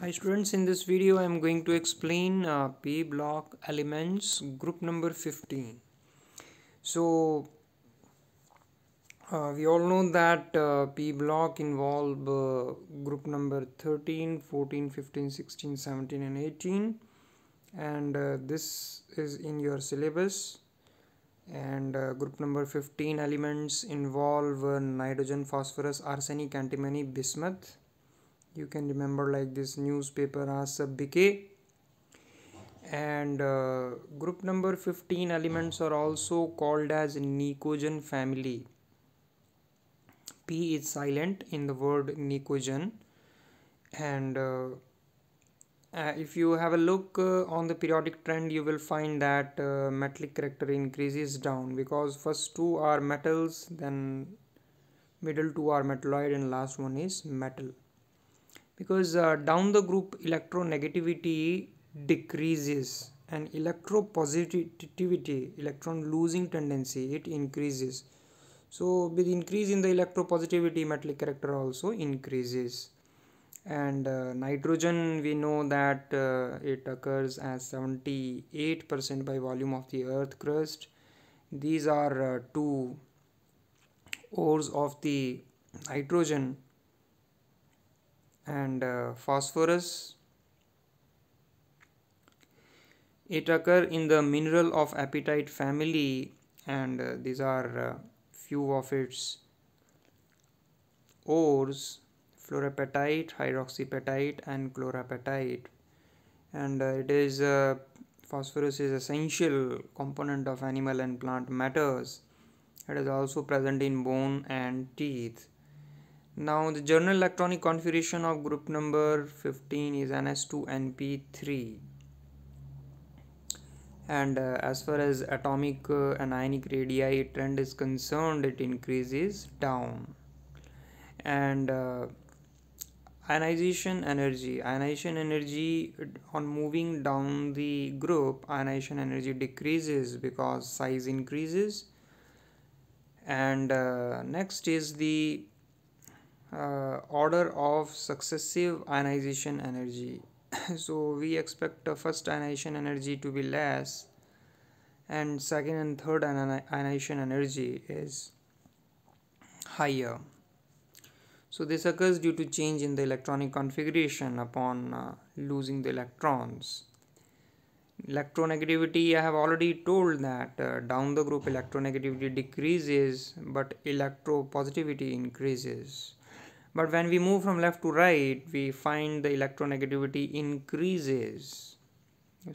Hi students, in this video I am going to explain uh, P block elements group number 15. So uh, we all know that uh, P block involve uh, group number 13, 14, 15, 16, 17 and 18 and uh, this is in your syllabus and uh, group number 15 elements involve nitrogen, phosphorus, arsenic, antimony, bismuth you can remember like this newspaper has sub bk and uh, group number 15 elements are also called as nicogen family p is silent in the word nicogen and uh, uh, if you have a look uh, on the periodic trend you will find that uh, metallic character increases down because first two are metals then middle two are metalloid and last one is metal because uh, down the group electronegativity decreases and electropositivity electron losing tendency it increases so with increase in the electropositivity metallic character also increases and uh, nitrogen we know that uh, it occurs as 78% by volume of the earth crust these are uh, two ores of the nitrogen and uh, phosphorus. It occur in the mineral of apatite family and uh, these are uh, few of its ores fluorapatite, hydroxypatite and chlorapatite and uh, it is uh, phosphorus is essential component of animal and plant matters it is also present in bone and teeth now the general electronic configuration of group number 15 is NS2NP3 and uh, as far as atomic uh, ionic radii trend is concerned it increases down and uh, ionization energy ionization energy on moving down the group ionization energy decreases because size increases and uh, next is the uh, order of successive ionization energy so we expect the first ionization energy to be less and second and third ionization energy is higher so this occurs due to change in the electronic configuration upon uh, losing the electrons electronegativity i have already told that uh, down the group electronegativity decreases but electropositivity increases but when we move from left to right we find the electronegativity increases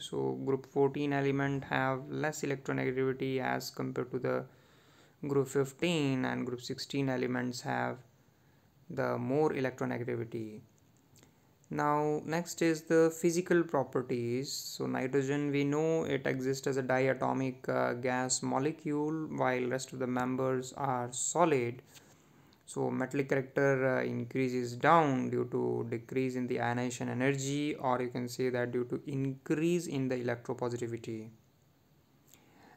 so group 14 element have less electronegativity as compared to the group 15 and group 16 elements have the more electronegativity now next is the physical properties so nitrogen we know it exists as a diatomic uh, gas molecule while rest of the members are solid so metallic character uh, increases down due to decrease in the ionization energy or you can say that due to increase in the electropositivity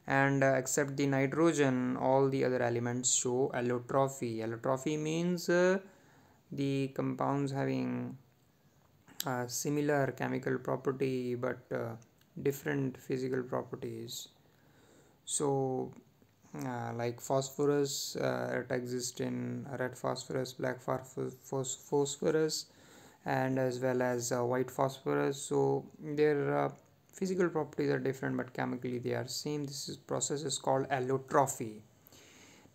and uh, except the nitrogen all the other elements show allotrophy allotrophy means uh, the compounds having uh, similar chemical property but uh, different physical properties so uh, like phosphorus uh, it exists in red phosphorus black phosphorus and as well as uh, white phosphorus so their uh, physical properties are different but chemically they are same this is process is called allotrophy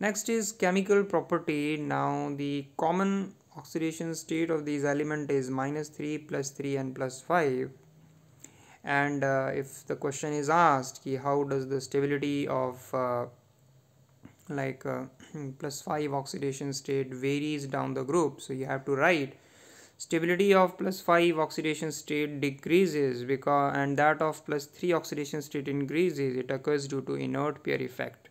next is chemical property now the common oxidation state of these element is minus 3 plus 3 and plus 5 and uh, if the question is asked ki how does the stability of uh, like uh, plus 5 oxidation state varies down the group so you have to write stability of plus 5 oxidation state decreases because and that of plus 3 oxidation state increases it occurs due to inert pair effect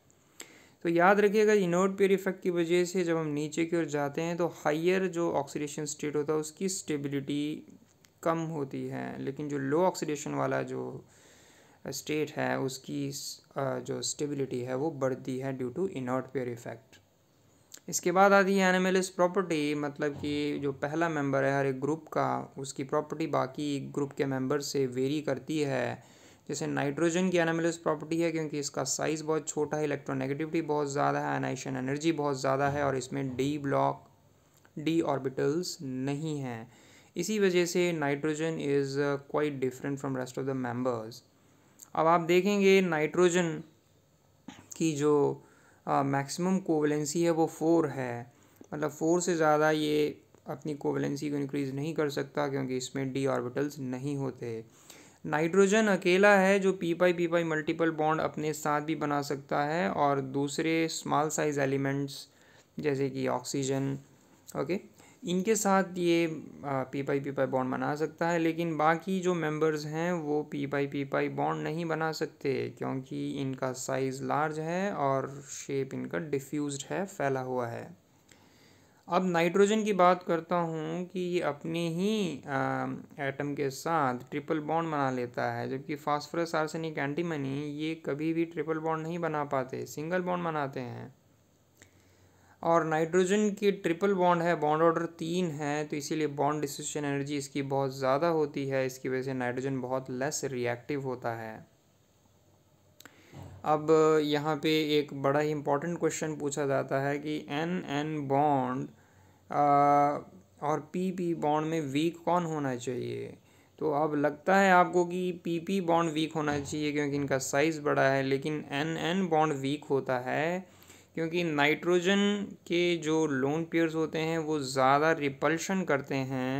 तो याद रखिएगा इनोट pair effect की वजह से जब हम नीचे की ओर जाते हैं तो हाइयर जो ऑक्सीडेशन स्टेट होता है उसकी स्टेबिलिटी कम होती है लेकिन जो लो ऑक्सीडेशन वाला जो स्टेट है उसकी जो स्टेबिलिटी है वो बढ़ती है due to inert pair effect इसके बाद आती है एनिमलिस्ट प्रॉपर्टी मतलब कि जो पहला मेंबर है हर एक ग्रुप का उसकी प्रॉपर्टी बाकी ग्रुप के मेंबर से वेरी करती है जैसे नाइट्रोजन की एनामेलिस प्रॉपर्टी है क्योंकि इसका साइज़ बहुत छोटा है इलेक्ट्रोनेगेटिविटी बहुत ज़्यादा है एनाइशन एनर्जी बहुत ज़्यादा है और इसमें डी ब्लॉक डी ऑर्बिटल्स नहीं हैं इसी वजह से nitrogen is quite different from rest of the members अब आप देखेंगे नाइट्रोजन की जो मैक्सिमम कोवलेंसी है वो फोर है मतलब फोर से ज़्यादा ये अपनी कोवलेंसी को इंक्रीज़ नहीं कर सकता क्योंकि इसमें डी ऑर्बिटल्स नहीं होते नाइट्रोजन अकेला है जो P pi P pi multiple bond अपने साथ भी बना सकता है और दूसरे स्मॉल साइज़ एलिमेंट्स जैसे कि ऑक्सीजन ओके इनके साथ ये P pi P pi bond बना सकता है लेकिन बाकी जो मेंबर्स हैं वो P pi P pi bond नहीं बना सकते क्योंकि इनका साइज़ लार्ज है और शेप इनका डिफ्यूज है फैला हुआ है अब नाइट्रोजन की बात करता हूँ कि ये अपने ही एटम के साथ ट्रिपल बॉन्ड बना लेता है जबकि फास्फोरस आर्सेनिक एंटीमनी ये कभी भी ट्रिपल बॉन्ड नहीं बना पाते सिंगल बॉन्ड बनाते हैं और नाइट्रोजन की ट्रिपल बॉन्ड है बॉन्ड ऑर्डर तीन है तो इसीलिए बॉन्ड डिसोसिएशन एनर्जी इसकी बहुत ज़्यादा होती है इसकी वजह से नाइट्रोजन बहुत लेस रिएक्टिव होता है अब यहाँ पे एक बड़ा ही इम्पॉर्टेंट क्वेश्चन पूछा जाता है कि एन एन बॉन्ड और पी पी बॉन्ड में वीक कौन होना चाहिए तो अब लगता है आपको कि पी पी बॉन्ड वीक होना चाहिए क्योंकि इनका साइज़ बड़ा है लेकिन एन एन बॉन्ड वीक होता है क्योंकि नाइट्रोजन के जो लोन पेयर्स होते हैं वो ज़्यादा रिपल्शन करते हैं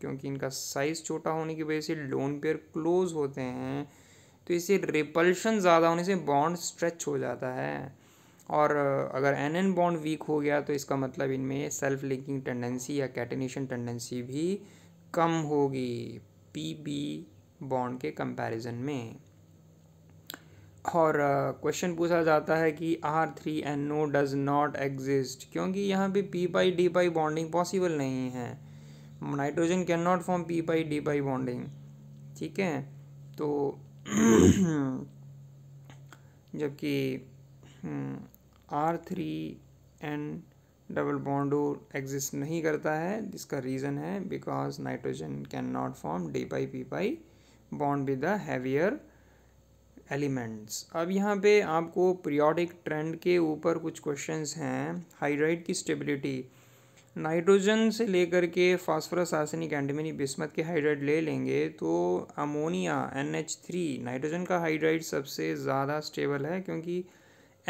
क्योंकि इनका साइज़ छोटा होने की वजह से लोन पेयर क्लोज होते हैं तो इससे रिपल्शन ज़्यादा होने से बॉन्ड स्ट्रेच हो जाता है और अगर एन एन बॉन्ड वीक हो गया तो इसका मतलब इनमें सेल्फ लिंकिंग टेंडेंसी या कैटेनेशन टेंडेंसी भी कम होगी पी बी बॉन्ड के कंपैरिजन में और क्वेश्चन पूछा जाता है कि R three N no does not exist क्योंकि यहाँ पे P pi D pi bonding possible नहीं है nitrogen can not form P pi D pi bonding ठीक है तो जबकि R three N double bond O exist नहीं करता है जिसका रीज़न है because nitrogen can not form D pi P pi bond with the heavier elements अब यहाँ पे आपको पीरियोडिक ट्रेंड के ऊपर कुछ क्वेश्चंस हैं हाइड्राइड की स्टेबिलिटी नाइट्रोजन से लेकर के फास्फोरस आसनिक एंडमिनी बिस्मत के हाइड्राइड ले लेंगे तो ammonia N H three nitrogen का हाइड्राइड सबसे ज़्यादा स्टेबल है क्योंकि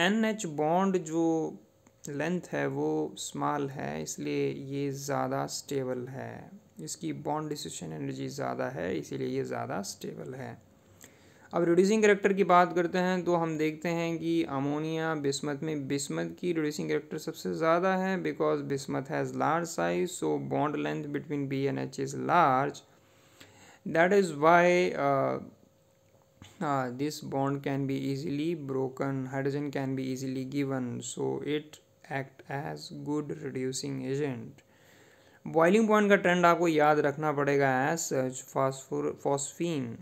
एन एच बॉन्ड जो लेंथ है वो स्मॉल है इसलिए ये ज़्यादा स्टेबल है इसकी बॉन्ड डिसन एनर्जी ज़्यादा है इसीलिए ये ज़्यादा स्टेबल है अब रिड्यूसिंग करेक्टर की बात करते हैं तो हम देखते हैं कि अमोनिया बिस्मत में बिस्मत की रिड्यूसिंग करेक्टर सबसे ज़्यादा है because bismuth has large size so bond length between B and H is large that is why this bond can be easily broken hydrogen can be easily given so it act as good reducing agent boiling point का trend आपको याद रखना पड़ेगा as such phosphor phosphine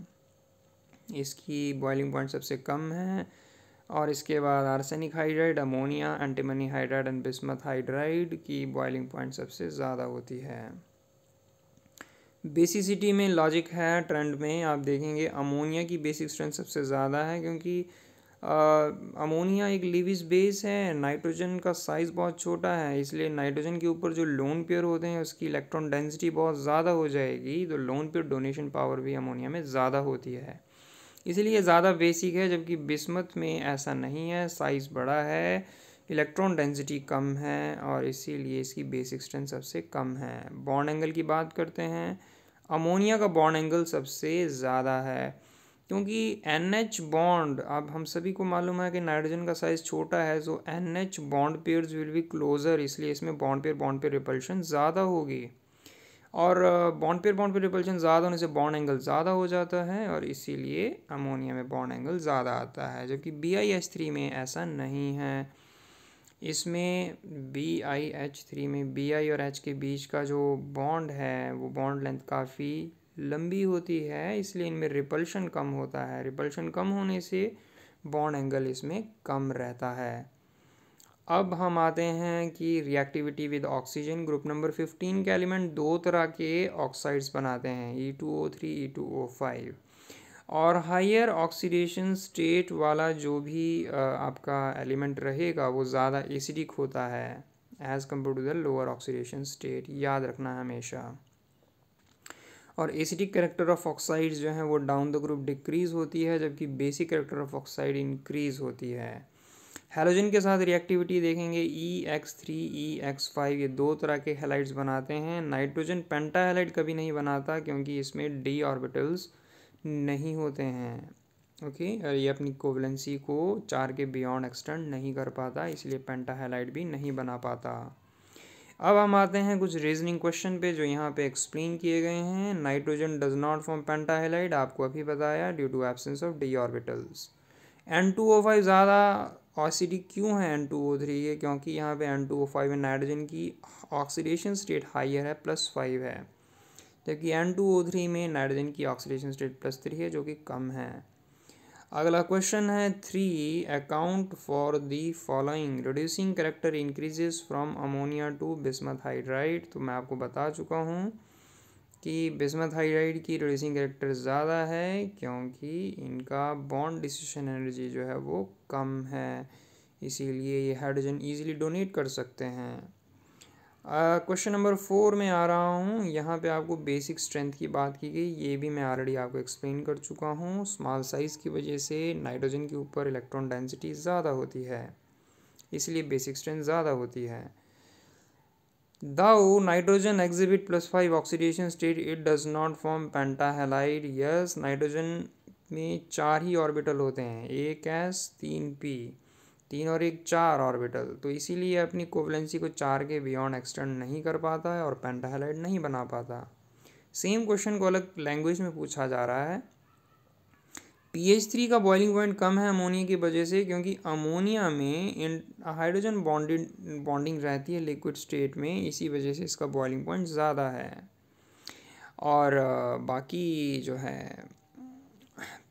इसकी boiling point सबसे कम है और इसके बाद arsenic hydride ammonia antimony hydride and bismuth hydride की बॉइलिंग पॉइंट सबसे ज़्यादा होती है बेसिसिटी में लॉजिक है ट्रेंड में आप देखेंगे अमोनिया की बेसिक स्ट्रेंथ सबसे ज़्यादा है क्योंकि अमोनिया एक लिविस बेस है नाइट्रोजन का साइज़ बहुत छोटा है इसलिए नाइट्रोजन के ऊपर जो लोन पेयर होते हैं उसकी इलेक्ट्रॉन डेंसिटी बहुत ज़्यादा हो जाएगी तो लोन पेयर डोनेशन पावर भी अमोनिया में ज़्यादा होती है इसलिए ज़्यादा बेसिक है जबकि बिस्मत में ऐसा नहीं है साइज़ बड़ा है इलेक्ट्रॉन डेंसिटी कम है और इसीलिए इसकी बेसिक स्ट्रेंथ सबसे कम है बॉन्ड एंगल की बात करते हैं अमोनिया का बॉन्ड एंगल सबसे ज़्यादा है क्योंकि एन एच बॉन्ड अब हम सभी को मालूम है कि नाइट्रोजन का साइज़ छोटा है so N H bond pairs will be closer इसलिए इसमें bond pair bond pair repulsion ज़्यादा होगी और bond pair bond pair repulsion ज़्यादा होने से बॉन्ड एंगल ज़्यादा हो जाता है और इसीलिए अमोनिया में बॉन्ड एंगल ज़्यादा आता है जबकि बी आई एच थ्री में ऐसा नहीं है इसमें बी आई एच थ्री में बी आई और एच के बीच का जो बॉन्ड है वो बॉन्ड लेंथ काफ़ी लंबी होती है इसलिए इनमें रिपल्शन कम होता है रिपल्शन कम होने से बॉन्ड एंगल इसमें कम रहता है अब हम आते हैं कि reactivity with oxygen group number fifteen के एलिमेंट दो तरह के ऑक्साइड्स बनाते हैं E two O three E two O five और हायर ऑक्सीडेशन स्टेट वाला जो भी आपका एलिमेंट रहेगा वो ज़्यादा एसिडिक होता है as compare to the lower oxidation state याद रखना है हमेशा और एसिडिक करेक्टर ऑफ ऑक्साइड्स जो हैं वो डाउन द ग्रुप डिक्रीज़ होती है जबकि basic character of oxide increase होती है हेलोजन के साथ रिएक्टिविटी देखेंगे E X three E X five ये दो तरह के हेलाइट्स बनाते हैं नाइट्रोजन पेंटा हेलाइट कभी नहीं बनाता क्योंकि इसमें डी ऑर्बिटल्स नहीं होते हैं ओके और ये अपनी कोवलेंसी को चार के बियॉन्ड एक्सटेंड नहीं कर पाता इसलिए पेंटा हेलाइट भी नहीं बना पाता अब हम आते हैं कुछ रीजनिंग क्वेश्चन पे जो यहाँ पे एक्सप्लेन किए गए हैं nitrogen does not form halide आपको अभी बताया due to absence of D orbitals N two O five ज़्यादा ऑक्सीडी क्यों है एन टू ओ थ्री ये क्योंकि यहाँ पे एन टू ओ फाइव है नाइट्रोजन की ऑक्सीडेशन स्टेट हाइयर है प्लस फाइव है जबकि एन टू ओ थ्री में नाइट्रोजन की ऑक्सीडेशन स्टेट प्लस थ्री है जो कि कम है अगला क्वेश्चन है three account for the following reducing character increases from ammonia to bismuth hydride तो मैं आपको बता चुका हूँ कि बिस्मत हाइड्राइड की रिलीजिंग करेक्टर ज़्यादा है क्योंकि इनका बॉन्ड डिसीशन एनर्जी जो है वो कम है इसीलिए ये हाइड्रोजन ईजिली डोनेट कर सकते हैं क्वेश्चन नंबर फोर में आ रहा हूँ यहाँ पे आपको बेसिक स्ट्रेंथ की बात की गई ये भी मैं ऑलरेडी आपको एक्सप्लेन कर चुका हूँ स्मॉल साइज़ की वजह से नाइट्रोजन के ऊपर इलेक्ट्रॉन डेंसिटी ज़्यादा होती है इसलिए बेसिक स्ट्रेंथ ज़्यादा होती है Though nitrogen exhibit plus 5 oxidation state, it does not form pentahalide. Yes, nitrogen में चार ही ऑर्बिटल होते हैं एक एस तीन पी तीन और एक चार ऑर्बिटल तो इसीलिए अपनी कोवलेंसी को चार के बियॉन्ड एक्सटेंड नहीं कर पाता है और पेंटाहेलाइड नहीं बना पाता सेम क्वेश्चन को अलग लैंग्वेज में पूछा जा रहा है एच थ्री का बॉइलिंग पॉइंट कम है अमोनिया की वजह से क्योंकि अमोनिया में हाइड्रोजन बॉन्डिंग बॉन्डिंग रहती है लिक्विड स्टेट में इसी वजह से इसका बॉइलिंग पॉइंट ज़्यादा है और बाकी जो है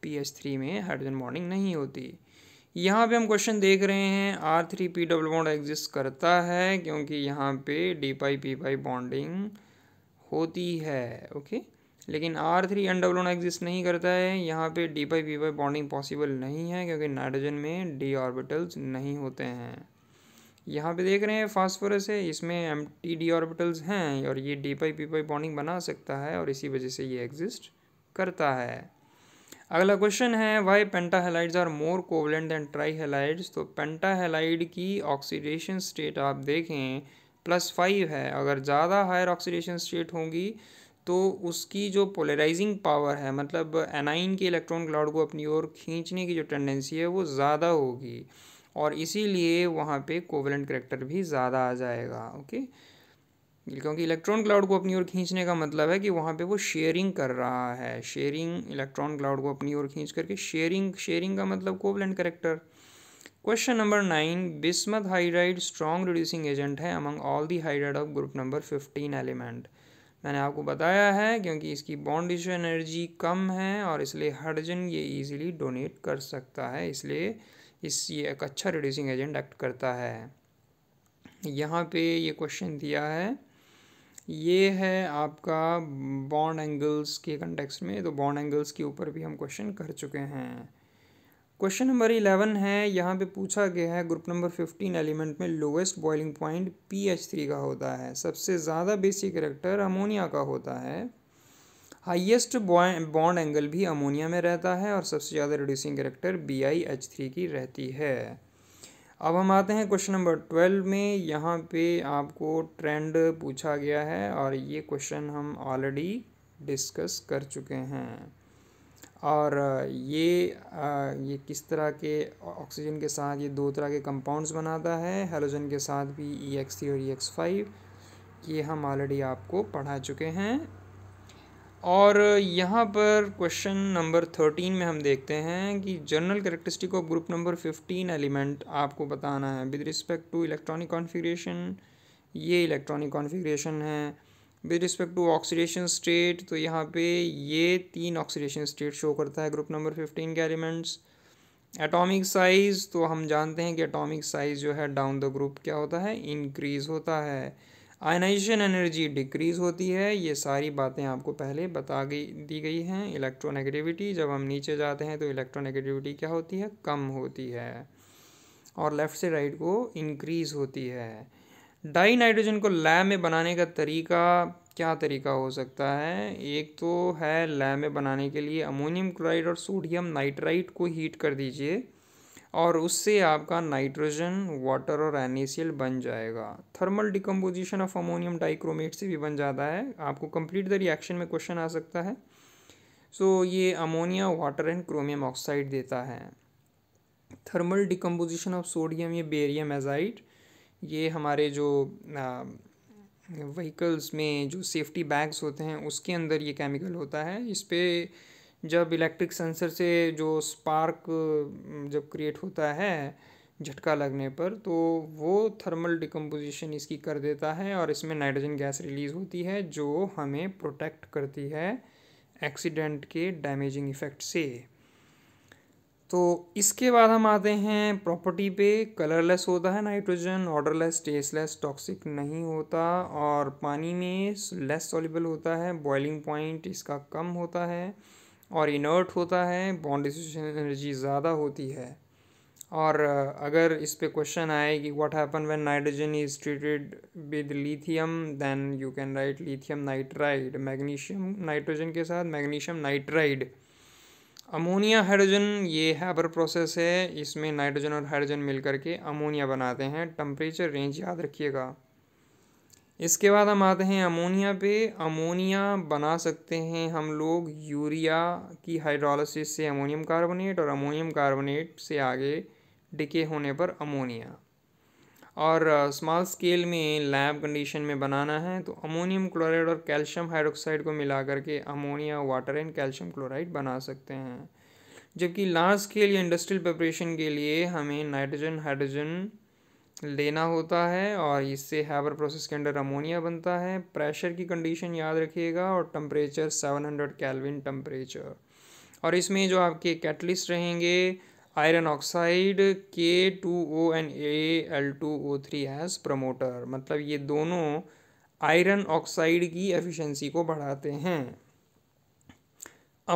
पी एच थ्री में हाइड्रोजन बॉन्डिंग नहीं होती यहाँ पे हम क्वेश्चन देख रहे हैं R three P double bond exist करता है क्योंकि यहाँ पे D pi P pi bonding होती है ओके okay? लेकिन आर थ्री डब्लू एग्जिस्ट नहीं करता है यहाँ पे D pi P pi bonding possible नहीं है क्योंकि नाइट्रोजन में डी ऑर्बिटल्स नहीं होते हैं यहाँ पे देख रहे हैं फास्फोरस है इसमें एम टी डी ऑर्बिटल्स हैं और ये D pi P pi bonding बना सकता है और इसी वजह से ये एग्जिस्ट करता है अगला क्वेश्चन है why pentahalides are more covalent tri trihalides तो पेंटाहेलाइड की ऑक्सीडेशन स्टेट आप देखें प्लस फाइव है अगर ज़्यादा हायर ऑक्सीडेशन स्टेट होंगी तो उसकी जो पोलराइजिंग पावर है मतलब एनाइन के इलेक्ट्रॉन क्लाउड को अपनी ओर खींचने की जो टेंडेंसी है वो ज़्यादा होगी और इसीलिए वहाँ पे कोवलेंट करेक्टर भी ज़्यादा आ जाएगा ओके क्योंकि इलेक्ट्रॉन क्लाउड को अपनी ओर खींचने का मतलब है कि वहाँ पे वो शेयरिंग कर रहा है शेयरिंग इलेक्ट्रॉन क्लाउड को अपनी ओर खींच करके शेयरिंग शेयरिंग का मतलब covalent character question number nine bismuth hydride strong reducing agent है among all the hydride of group number fifteen element मैंने आपको बताया है क्योंकि इसकी बॉन्डिश एनर्जी कम है और इसलिए हाइड्रोजन ये इजीली डोनेट कर सकता है इसलिए इस ये एक अच्छा रिड्यूसिंग एजेंट एक्ट करता है यहाँ पे ये क्वेश्चन दिया है ये है आपका बॉन्ड एंगल्स के कंटेक्स्ट में तो बॉन्ड एंगल्स के ऊपर भी हम क्वेश्चन कर चुके हैं क्वेश्चन नंबर इलेवन है यहाँ पे पूछा गया है ग्रुप नंबर फिफ्टीन एलिमेंट में lowest boiling point P H three का होता है सबसे ज़्यादा बेसिक करेक्टर अमोनिया का होता है हाईएस्ट बॉन्ड एंगल भी अमोनिया में रहता है और सबसे ज़्यादा reducing character B I H three की रहती है अब हम आते हैं क्वेश्चन नंबर ट्वेल्व में यहाँ पर आपको ट्रेंड पूछा गया है और ये क्वेश्चन हम ऑलरेडी डिस्कस कर चुके हैं और ये ये किस तरह के ऑक्सीजन के साथ ये दो तरह के कंपाउंड्स बनाता है हेलोजन के साथ भी ई एक्स थ्री और ई एक्स फाइव ये हम ऑलरेडी आपको पढ़ा चुके हैं और यहाँ पर क्वेश्चन नंबर थर्टीन में हम देखते हैं कि general characteristic of group number fifteen element आपको बताना है with respect to electronic configuration ये इलेक्ट्रॉनिक कॉन्फ़िगरेशन है with respect to oxidation state तो यहाँ पे ये तीन ऑक्सीडेशन स्टेट शो करता है ग्रुप नंबर फिफ्टीन के एलिमेंट्स एटॉमिक साइज़ तो हम जानते हैं कि एटॉमिक साइज़ जो है डाउन द ग्रुप क्या होता है इंक्रीज़ होता है आयनाइजेशन एनर्जी डिक्रीज़ होती है ये सारी बातें आपको पहले बता गई दी गई हैं इलेक्ट्रोनेगेटिविटी जब हम नीचे जाते हैं तो इलेक्ट्रोनेगेटिविटी क्या होती है कम होती है और लेफ़्ट से राइट को इंक्रीज़ होती है डाई नाइट्रोजन को लैब में बनाने का तरीका क्या तरीका हो सकता है एक तो है लैब में बनाने के लिए अमोनियम क्लोराइड और सोडियम नाइट्राइट को हीट कर दीजिए और उससे आपका नाइट्रोजन वाटर और एन बन जाएगा thermal decomposition of ammonium dichromate से भी बन जाता है आपको कंप्लीट द रिएक्शन में क्वेश्चन आ सकता है सो so, ये ammonia water and chromium oxide देता है थर्मल डिकम्पोजिशन ऑफ सोडियम ये बेरियम एजाइड ये हमारे जो व्हीकल्स में जो सेफ्टी बैग्स होते हैं उसके अंदर ये केमिकल होता है इस पर जब इलेक्ट्रिक सेंसर से जो स्पार्क जब क्रिएट होता है झटका लगने पर तो वो थर्मल डिकम्पोजिशन इसकी कर देता है और इसमें नाइट्रोजन गैस रिलीज़ होती है जो हमें प्रोटेक्ट करती है एक्सीडेंट के डैमेजिंग इफ़ेक्ट से तो इसके बाद हम आते हैं प्रॉपर्टी पे कलरलेस होता है नाइट्रोजन ऑर्डरलेस टेस्टलेस टॉक्सिक नहीं होता और पानी में लेस सॉलिबल होता है बॉइलिंग पॉइंट इसका कम होता है और इनर्ट होता है बॉन्ड एनर्जी ज़्यादा होती है और अगर इस पर क्वेश्चन आए कि what happen when nitrogen is treated with lithium then you can write lithium nitride magnesium nitrogen के साथ मैग्नीशियम नाइट्राइड अमोनिया हाइड्रोजन ये हैबर प्रोसेस है इसमें नाइट्रोजन और हाइड्रोजन मिलकर के अमोनिया बनाते हैं टम्परेचर रेंज याद रखिएगा इसके बाद हम आते हैं अमोनिया पे अमोनिया बना सकते हैं हम लोग यूरिया की हाइड्रोलिसिस से अमोनियम कार्बोनेट और अमोनियम कार्बोनेट से आगे डिके होने पर अमोनिया और स्मॉल स्केल में लैब कंडीशन में बनाना है तो अमोनियम क्लोराइड और कैल्शियम हाइड्रोक्साइड को मिला करके ammonia water and calcium chloride बना सकते हैं जबकि लार्ज स्केल या इंडस्ट्रियल प्रिपरेशन के लिए हमें नाइट्रोजन हाइड्रोजन लेना होता है और इससे हैबर प्रोसेस के अंडर अमोनिया बनता है प्रेशर की कंडीशन याद रखिएगा और temperature seven hundred kelvin temperature और इसमें जो आपके कैटलिस्ट रहेंगे iron oxide K two O and A L two O three has promoter मतलब ये दोनों आयरन ऑक्साइड की एफिशिएंसी को बढ़ाते हैं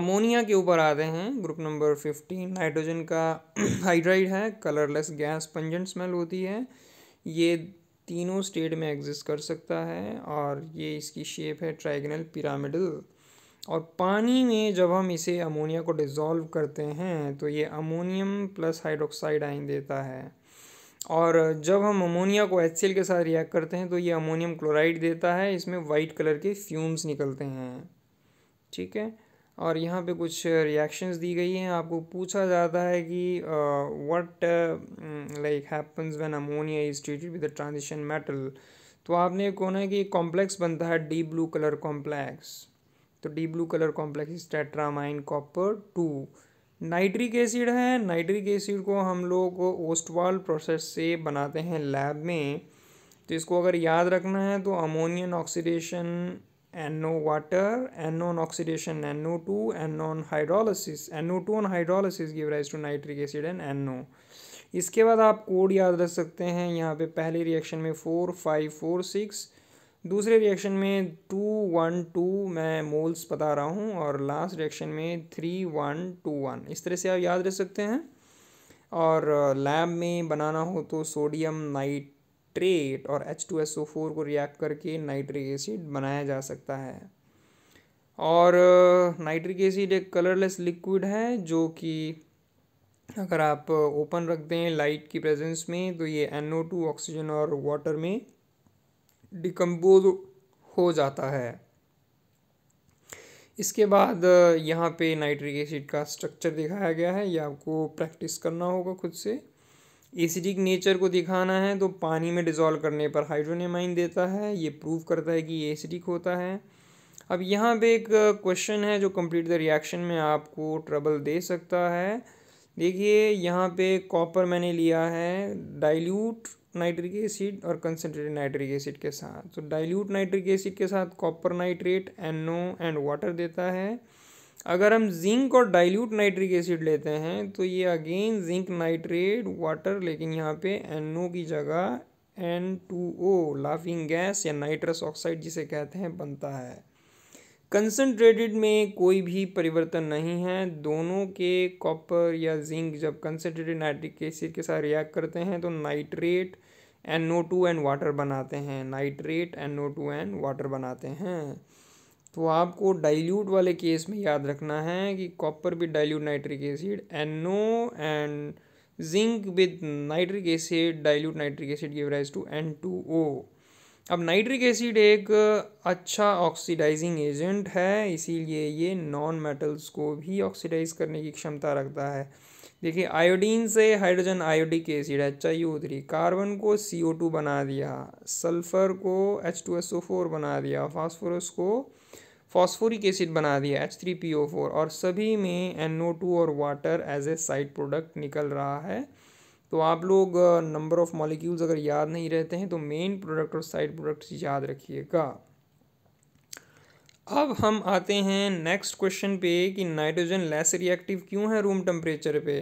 अमोनिया के ऊपर आते हैं ग्रुप नंबर फिफ्टीन नाइट्रोजन का हाइड्राइड है कलरलेस गैस पंजेंट स्मेल होती है ये तीनों स्टेट में एग्जिस्ट कर सकता है और ये इसकी शेप है ट्राइगनल पिरामिडल और पानी में जब हम इसे अमोनिया को डिज़ोल्व करते हैं तो ये अमोनियम प्लस हाइड्रोक्साइड आइन देता है और जब हम अमोनिया को एच के साथ रिएक्ट करते हैं तो ये अमोनियम क्लोराइड देता है इसमें वाइट कलर के फ्यूम्स निकलते हैं ठीक है और यहाँ पे कुछ रिएक्शंस दी गई हैं आपको पूछा जाता है कि what like happens when ammonia is treated with transition metal तो आपने कौन है कि कॉम्प्लेक्स बनता है डीप ब्लू कलर कॉम्प्लेक्स तो deep blue colour complex tetraammine copper two nitric acid है नाइट्रिक एसिड को हम लोग ओस्टवाल प्रोसेस से बनाते हैं लैब में तो इसको अगर याद रखना है तो ammonia on oxidation N O water N O on oxidation O two N O on hydrolysis N O two on hydrolysis give rise to nitric acid and ओ इसके बाद आप कोड याद रख सकते हैं यहाँ पे पहले रिएक्शन में फोर फाइव फोर सिक्स दूसरे रिएक्शन में टू वन टू मैं मोल्स बता रहा हूँ और लास्ट रिएक्शन में थ्री वन टू वन इस तरह से आप याद रख सकते हैं और लैब में बनाना हो तो सोडियम नाइट्रेट और H two S O four को रिएक्ट करके नाइट्रिक एसिड बनाया जा सकता है और नाइट्रिक एसिड एक कलरलेस लिक्विड है जो कि अगर आप ओपन रख दें लाइट की प्रेजेंस में तो ये एन ओ टू ऑक्सीजन और वाटर में डिकम्बोज हो जाता है इसके बाद यहाँ पे नाइट्रिक एसिड का स्ट्रक्चर दिखाया गया है यह आपको प्रैक्टिस करना होगा खुद से एसिडिक नेचर को दिखाना है तो पानी में डिज़ोल्व करने पर हाइड्रोनिमाइन देता है ये प्रूव करता है कि ये एसिडिक होता है अब यहाँ पे एक क्वेश्चन है जो कंप्लीट द रिएक्शन में आपको ट्रबल दे सकता है देखिए यहाँ पे कॉपर मैंने लिया है डाइल्यूट नाइट्रिक एसिड और कंसनट्रेटेड नाइट्रिक एसिड के साथ तो डाइल्यूट नाइट्रिक एसिड के साथ copper nitrate N O and water देता है अगर हम जिंक और डाइल्यूट नाइट्रिक एसिड लेते हैं तो ये अगेन जिंक नाइट्रेट वाटर लेकिन यहाँ पे एनो की जगह N two O laughing gas या नाइट्रस ऑक्साइड जिसे कहते हैं बनता है कंसनट्रेटेड में कोई भी परिवर्तन नहीं है दोनों के कॉपर या जिंक जब कंसनट्रेटेड नाइट्रिक एसिड के साथ रिएक्ट करते हैं तो nitrate N O two and water बनाते हैं nitrate N O two and water बनाते हैं तो आपको डाइल्यूट वाले केस में याद रखना है कि copper with dilute nitric acid N O and zinc with nitric acid dilute nitric acid give rise to N two O अब नाइट्रिक एसिड एक अच्छा ऑक्सीडाइजिंग एजेंट है इसीलिए ये नॉन मेटल्स को भी ऑक्सीडाइज करने की क्षमता रखता है देखिए आयोडीन से hydrogen iodic acid H I O three carbon को सी ओ टू बना दिया सल्फर को H two S O four बना दिया फास्फोरस को फॉस्फोरिक एसिड बना दिया H three P O four और सभी में एन ओ टू और water as a side product निकल रहा है तो आप लोग नंबर ऑफ मॉलिक्यूल्स अगर याद नहीं रहते हैं तो मेन प्रोडक्ट और साइड प्रोडक्ट्स याद रखिएगा अब हम आते हैं नेक्स्ट क्वेश्चन पे कि नाइट्रोजन लेस रिएक्टिव क्यों है रूम टेम्परेचर पे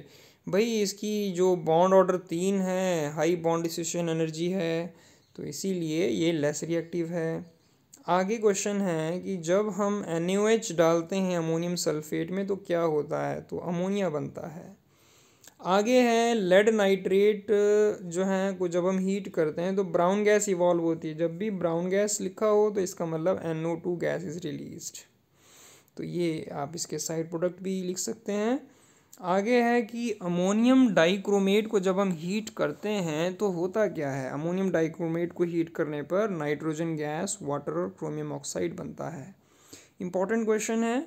भाई इसकी जो बॉन्ड ऑर्डर तीन है हाई बॉन्ड डिसन एनर्जी है तो इसीलिए ये लेस रिएक्टिव है आगे क्वेश्चन है कि जब हम एन डालते हैं अमोनियम सल्फेट में तो क्या होता है तो अमोनिया बनता है आगे है लेड नाइट्रेट जो है को जब हम हीट करते हैं तो ब्राउन गैस इवॉल्व होती है जब भी ब्राउन गैस लिखा हो तो इसका मतलब N O two gas is release तो ये आप इसके साइड प्रोडक्ट भी लिख सकते हैं आगे है कि अमोनियम डाइक्रोमेट को जब हम हीट करते हैं तो होता क्या है अमोनियम डाइक्रोमेट को हीट करने पर नाइट्रोजन गैस वाटर और क्रोमियम ऑक्साइड बनता है इंपॉर्टेंट क्वेश्चन है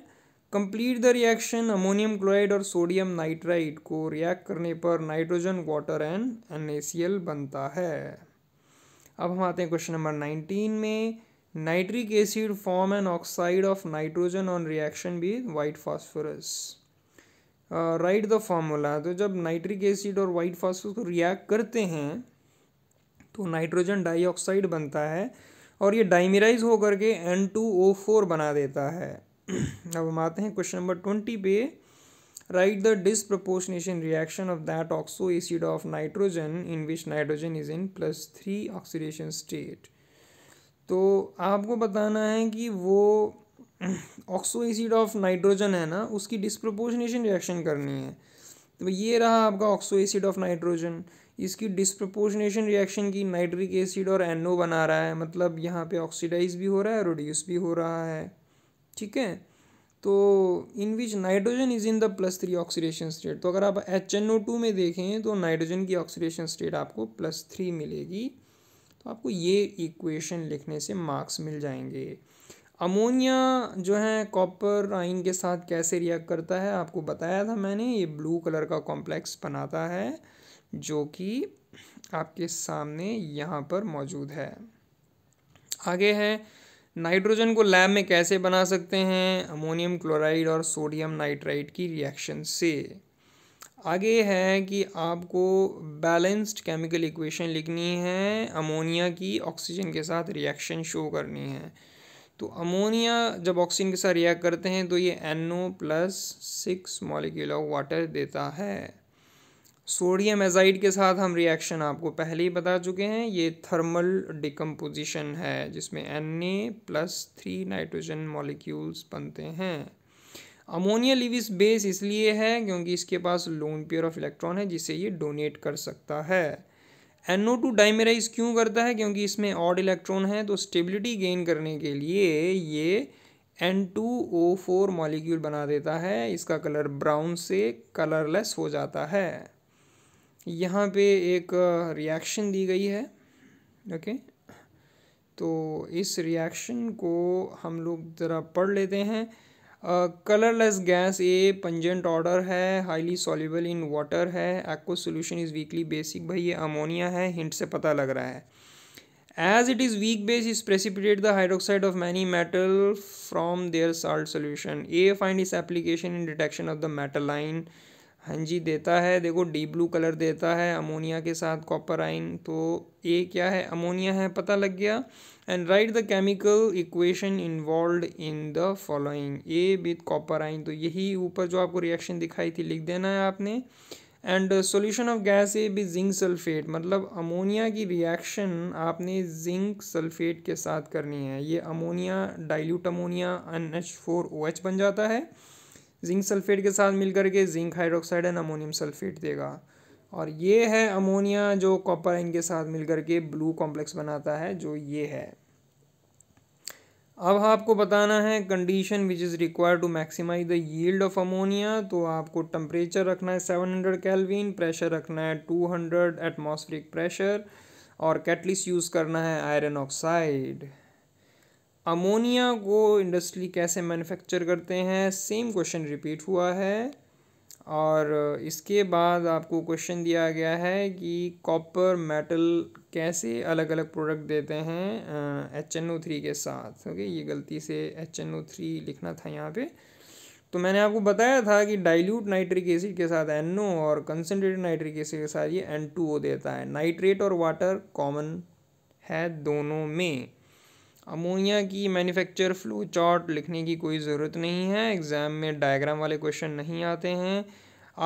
complete the reaction ammonium chloride और सोडियम नाइट्राइड को रिएक्ट करने पर नाइट्रोजन वाटर एंड एन बनता है अब हम आते हैं क्वेश्चन नंबर नाइनटीन में nitric acid form N oxide of nitrogen on reaction भी white phosphorus write the formula तो जब नाइट्रिक एसिड और वाइट फॉस्फोरस को रिएक्ट करते हैं तो नाइट्रोजन डाइऑक्साइड बनता है और ये डाइमिराइज होकर के एन टू ओ फोर बना देता है अब हम आते हैं क्वेश्चन नंबर ट्वेंटी पे write the disproportionation reaction of that oxo acid of nitrogen in which nitrogen is in plus three oxidation state तो आपको बताना है कि वो ऑक्सो एसिड ऑफ नाइट्रोजन है ना उसकी डिसप्रपोर्शनेशन रिएक्शन करनी है तो ये रहा आपका ऑक्सो एसिड ऑफ नाइट्रोजन इसकी डिस्प्रपोर्शनेशन रिएक्शन की नाइट्रिक एसिड और एनओ NO बना रहा है मतलब यहाँ पे ऑक्सीडाइज भी हो रहा है और भी हो रहा है ठीक है तो in which nitrogen is in the plus three oxidation state तो अगर आप एच एन ओ टू में देखें तो नाइट्रोजन की ऑक्सीडेशन स्टेट आपको प्लस थ्री मिलेगी तो आपको ये इक्वेशन लिखने से मार्क्स मिल जाएंगे अमोनिया जो है कॉपर आइन के साथ कैसे रिएक्ट करता है आपको बताया था मैंने ये ब्लू कलर का कॉम्प्लेक्स बनाता है जो कि आपके सामने यहाँ पर मौजूद है आगे है नाइट्रोजन को लैब में कैसे बना सकते हैं अमोनियम क्लोराइड और सोडियम नाइट्राइड की रिएक्शन से आगे है कि आपको बैलेंस्ड केमिकल इक्वेशन लिखनी है अमोनिया की ऑक्सीजन के साथ रिएक्शन शो करनी है तो अमोनिया जब ऑक्सीजन के साथ रिएक्ट करते हैं तो ये N O plus six molecule of water देता है सोडियम एजाइड के साथ हम रिएक्शन आपको पहले ही बता चुके हैं ये थर्मल डिकम्पोजिशन है जिसमें N A plus three nitrogen molecules बनते हैं अमोनिया लिविस बेस इसलिए है क्योंकि इसके पास लोन पेयर ऑफ इलेक्ट्रॉन है जिसे ये डोनेट कर सकता है एन ओ टू डाइमेराइज क्यों करता है क्योंकि इसमें ऑड इलेक्ट्रॉन है तो स्टेबिलिटी गेन करने के लिए ये N two O four molecule बना देता है इसका कलर ब्राउन से कलरलेस हो जाता है यहाँ पे एक रिएक्शन दी गई है ओके तो इस रिएक्शन को हम लोग ज़रा पढ़ लेते हैं colourless gas a pungent odour है हाईली सॉल्यूबल इन वाटर है aqueous solution is weakly basic भाई ये अमोनिया है हिंट से पता लग रहा है as it is weak base is precipitate the hydroxide of many metal from their salt solution a find its application in detection of the metalline हाँ जी देता है देखो डीप ब्लू कलर देता है अमोनिया के साथ कॉपर आइन तो ये क्या है अमोनिया है पता लग गया and write the chemical equation involve in the following A with copper ion तो यही ऊपर जो आपको रिएक्शन दिखाई थी लिख देना है आपने and solution of gas A B zinc sulphate मतलब अमोनिया की रिएक्शन आपने जिंक सल्फेट के साथ करनी है ये ammonia dilute ammonia N H four O H बन जाता है जिंक सल्फेट के साथ मिलकर के zinc hydroxide and ammonium sulphate देगा और ये है अमोनिया जो कॉपर आइन के साथ मिलकर के ब्लू कॉम्प्लेक्स बनाता है जो ये है अब आपको बताना है condition which is require to maximise the yield of ammonia तो आपको टम्परेचर रखना है 700 हंड्रेड कैलवीन प्रेशर रखना है 200 एटमोसफ्रिक प्रेशर और कैटलिस यूज़ करना है आयरन ऑक्साइड अमोनिया को इंडस्ट्री कैसे मैन्युफैक्चर करते हैं सेम क्वेश्चन रिपीट हुआ है और इसके बाद आपको क्वेश्चन दिया गया है कि कॉपर मेटल कैसे अलग अलग प्रोडक्ट देते हैं एच एन ओ थ्री के साथ ओके ये गलती से एच एन ओ थ्री लिखना था यहाँ पे तो मैंने आपको बताया था कि डाइल्यूट नाइट्रिक एसिड के साथ एन ओ और कंसनट्रेटेड नाइट्रिक एसिड के साथ ये एन टू ओ देता है नाइट्रेट और वाटर कॉमन है दोनों में अमोनिया की मैन्युफैक्चर फ्लो चार्ट लिखने की कोई ज़रूरत नहीं है एग्ज़ाम में डायग्राम वाले क्वेश्चन नहीं आते हैं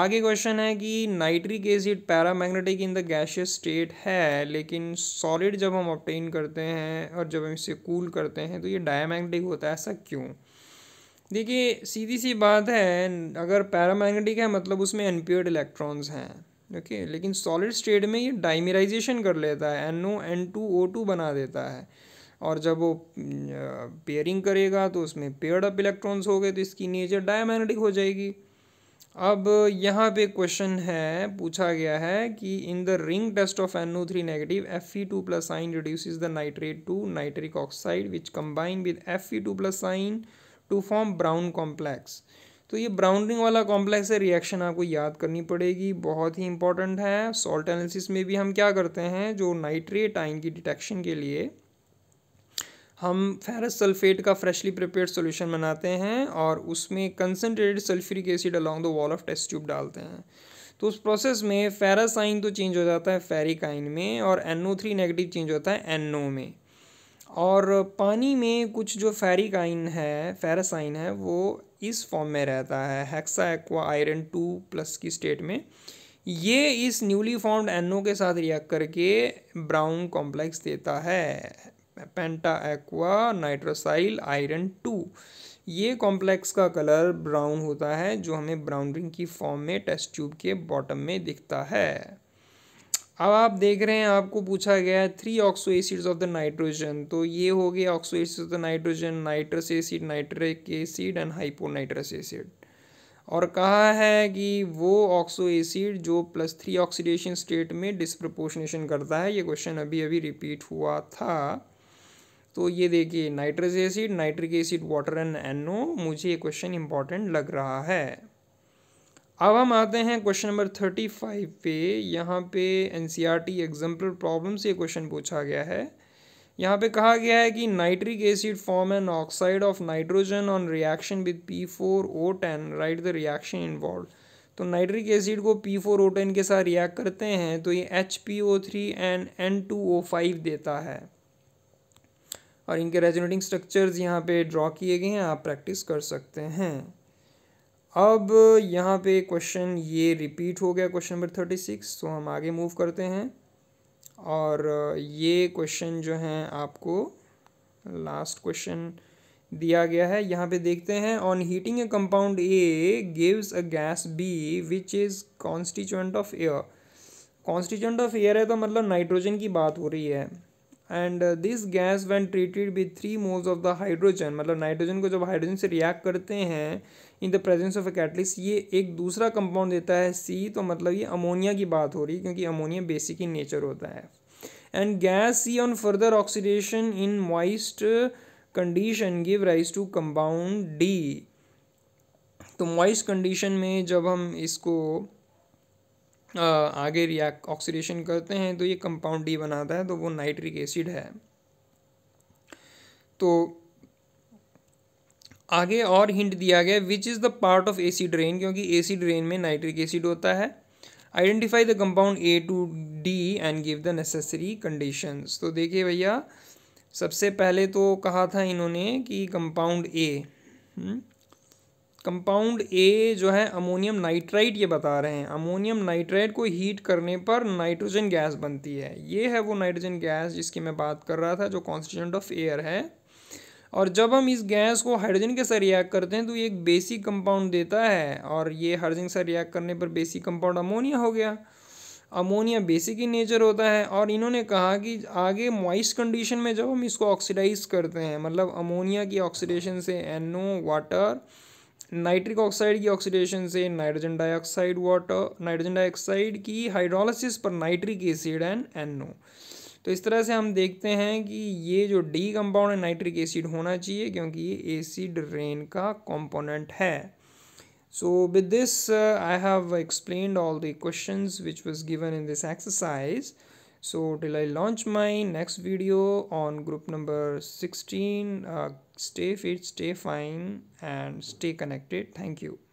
आगे क्वेश्चन है कि nitric acid paramagnetic in the gaseous state है लेकिन सॉलिड जब हम ऑप्टेन करते हैं और जब हम इसे कूल करते हैं तो ये डायमैग्नेटिक होता है ऐसा क्यों देखिए सीधी सी बात है अगर पैरामैग्नेटिक है मतलब उसमें अनप्योर्ड इलेक्ट्रॉन्स हैं ओके लेकिन सॉलिड स्टेट में ये डाइमेराइजेशन कर लेता है N O N two O two बना देता है और जब वो पेयरिंग करेगा तो उसमें पेयर्ड अप इलेक्ट्रॉन्स हो गए तो इसकी नेचर डायमैग्नेटिक हो जाएगी अब यहाँ पे क्वेश्चन है पूछा गया है कि in the ring test of N O three negative F E two plus sign reduce the nitrate to nitric oxide which combine with F E two plus sign to form brown complex तो ये brown ring वाला complex है reaction आपको याद करनी पड़ेगी बहुत ही इंपॉर्टेंट है सॉल्ट एनालिसिस में भी हम क्या करते हैं जो नाइट्रेट आइन की डिटेक्शन के लिए हम फेरस सल्फेट का फ्रेशली प्रिपेयर सोल्यूशन बनाते हैं और उसमें concentrated sulphuric acid along the wall of test tube डालते हैं तो उस प्रोसेस में फेरस आइन तो चेंज हो जाता है फेरिक आइन में और एनओ थ्री नेगेटिव चेंज होता है एनओ में और पानी में कुछ जो फेरिक आइन है फेरस आइन है वो इस फॉर्म में रहता है hexa aqua iron two plus की स्टेट में ये इस न्यूली फॉर्म्ड एनओ के साथ रिएक्ट करके ब्राउन कॉम्प्लेक्स देता है penta aqua nitrosyl iron two ये कॉम्प्लेक्स का कलर ब्राउन होता है जो हमें ब्राउन रिंग की फॉर्म में टेस्ट ट्यूब के बॉटम में दिखता है अब आप देख रहे हैं आपको पूछा गया है three oxo acids of the nitrogen तो ये हो गया oxo acids of the nitrogen nitrous acid nitric acid and hyponitrous acid और कहा है कि वो ऑक्सो एसिड जो प्लस थ्री ऑक्सीडेशन स्टेट में डिस्प्रपोर्शनेशन करता है ये क्वेश्चन अभी अभी रिपीट हुआ था तो ये देखिए nitrous acid nitric acid water and O मुझे ये क्वेश्चन इंपॉर्टेंट लग रहा है अब हम आते हैं क्वेश्चन नंबर थर्टी फाइव पे यहाँ पे N C R T example problem से क्वेश्चन पूछा गया है यहाँ पे कहा गया है कि nitric acid form N oxide of nitrogen on reaction with P four O ten write the reaction involve तो नाइट्रिक एसिड को पी फोर ओ टेन के साथ रिएक्ट करते हैं तो ये H P O three and N two O five देता है और इनके रेजोनेटिंग स्ट्रक्चर्स यहाँ पे ड्रॉ किए गए हैं आप प्रैक्टिस कर सकते हैं अब यहाँ पे क्वेश्चन ये रिपीट हो गया क्वेश्चन नंबर थर्टी सिक्स तो हम आगे मूव करते हैं और ये क्वेश्चन जो हैं आपको लास्ट क्वेश्चन दिया गया है यहाँ पे देखते हैं on heating a compound A gives a gas B which is constituent of air constituent of air है तो मतलब नाइट्रोजन की बात हो रही है and this gas when treated with three moles of the hydrogen मतलब नाइट्रोजन को जब हाइड्रोजन से रिएक्ट करते हैं in the presence of a catalyst ये एक दूसरा कंपाउंड देता है सी तो मतलब ये अमोनिया की बात हो रही है क्योंकि अमोनिया बेसिक इन नेचर होता है and gas C on further oxidation in moist condition give rise to compound D तो मॉइस्ट कंडीशन में जब हम इसको आगे रिएक्ट ऑक्सीडेशन करते हैं तो ये कंपाउंड डी बनाता है तो वो नाइट्रिक एसिड है तो आगे और हिंट दिया गया which is the part of acid rain क्योंकि एसिड रेन में नाइट्रिक एसिड होता है identify the compound A to D and give the necessary conditions तो देखिए भैया सबसे पहले तो कहा था इन्होंने कि कंपाउंड ए कंपाउंड ए जो है अमोनियम नाइट्राइट ये बता रहे हैं अमोनियम नाइट्राइट को हीट करने पर नाइट्रोजन गैस बनती है ये है वो नाइट्रोजन गैस जिसकी मैं बात कर रहा था जो कॉन्स्टिट्यूंट ऑफ एयर है और जब हम इस गैस को हाइड्रोजन के साथ रिएक्ट करते हैं तो ये एक बेसिक कंपाउंड देता है और ये हाइड्रोजन के साथ रिएक्ट करने पर बेसिक कंपाउंड अमोनिया हो गया अमोनिया बेसिक ही नेचर होता है और इन्होंने कहा कि आगे मॉइस्ट कंडीशन में जब हम इसको ऑक्सीडाइज करते हैं मतलब अमोनिया की ऑक्सीडेशन से एनो वाटर नाइट्रिक ऑक्साइड की ऑक्सीडेशन से nitrogen dioxide water nitrogen dioxide की हाइड्रोलिसिस पर नाइट्रिक एसिड एंड एनओ तो इस तरह से हम देखते हैं कि ये जो डी कंपाउंड है नाइट्रिक एसिड होना चाहिए क्योंकि ये एसिड रेन का कंपोनेंट है so with this I have explain all the questions which was given in this exercise so till i launch my next video on group number 16 uh, stay fit stay fine and stay connected thank you